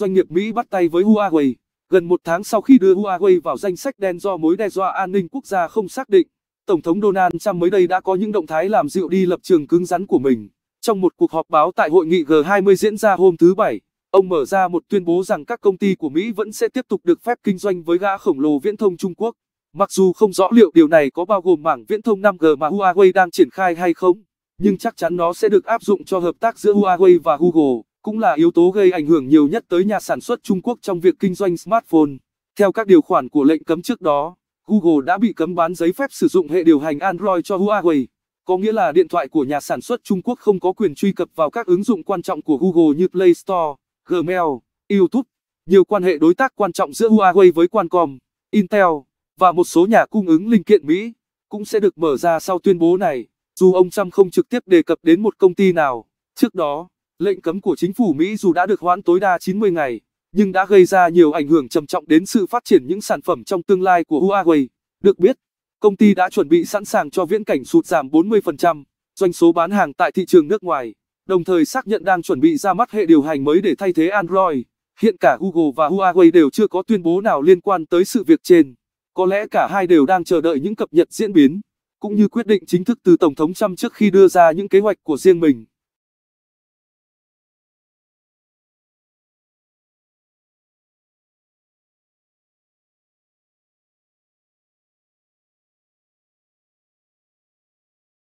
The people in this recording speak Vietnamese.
Doanh nghiệp Mỹ bắt tay với Huawei. Gần một tháng sau khi đưa Huawei vào danh sách đen do mối đe dọa an ninh quốc gia không xác định, Tổng thống Donald Trump mới đây đã có những động thái làm dịu đi lập trường cứng rắn của mình. Trong một cuộc họp báo tại hội nghị G20 diễn ra hôm thứ Bảy, ông mở ra một tuyên bố rằng các công ty của Mỹ vẫn sẽ tiếp tục được phép kinh doanh với gã khổng lồ viễn thông Trung Quốc. Mặc dù không rõ liệu điều này có bao gồm mảng viễn thông 5G mà Huawei đang triển khai hay không, nhưng chắc chắn nó sẽ được áp dụng cho hợp tác giữa Huawei và Google cũng là yếu tố gây ảnh hưởng nhiều nhất tới nhà sản xuất Trung Quốc trong việc kinh doanh smartphone. Theo các điều khoản của lệnh cấm trước đó, Google đã bị cấm bán giấy phép sử dụng hệ điều hành Android cho Huawei, có nghĩa là điện thoại của nhà sản xuất Trung Quốc không có quyền truy cập vào các ứng dụng quan trọng của Google như Play Store, Gmail, YouTube. Nhiều quan hệ đối tác quan trọng giữa Huawei với Qualcomm, Intel và một số nhà cung ứng linh kiện Mỹ cũng sẽ được mở ra sau tuyên bố này, dù ông Trump không trực tiếp đề cập đến một công ty nào. Trước đó Lệnh cấm của chính phủ Mỹ dù đã được hoãn tối đa 90 ngày, nhưng đã gây ra nhiều ảnh hưởng trầm trọng đến sự phát triển những sản phẩm trong tương lai của Huawei. Được biết, công ty đã chuẩn bị sẵn sàng cho viễn cảnh sụt giảm 40% doanh số bán hàng tại thị trường nước ngoài, đồng thời xác nhận đang chuẩn bị ra mắt hệ điều hành mới để thay thế Android. Hiện cả Google và Huawei đều chưa có tuyên bố nào liên quan tới sự việc trên. Có lẽ cả hai đều đang chờ đợi những cập nhật diễn biến, cũng như quyết định chính thức từ Tổng thống Trump trước khi đưa ra những kế hoạch của riêng mình.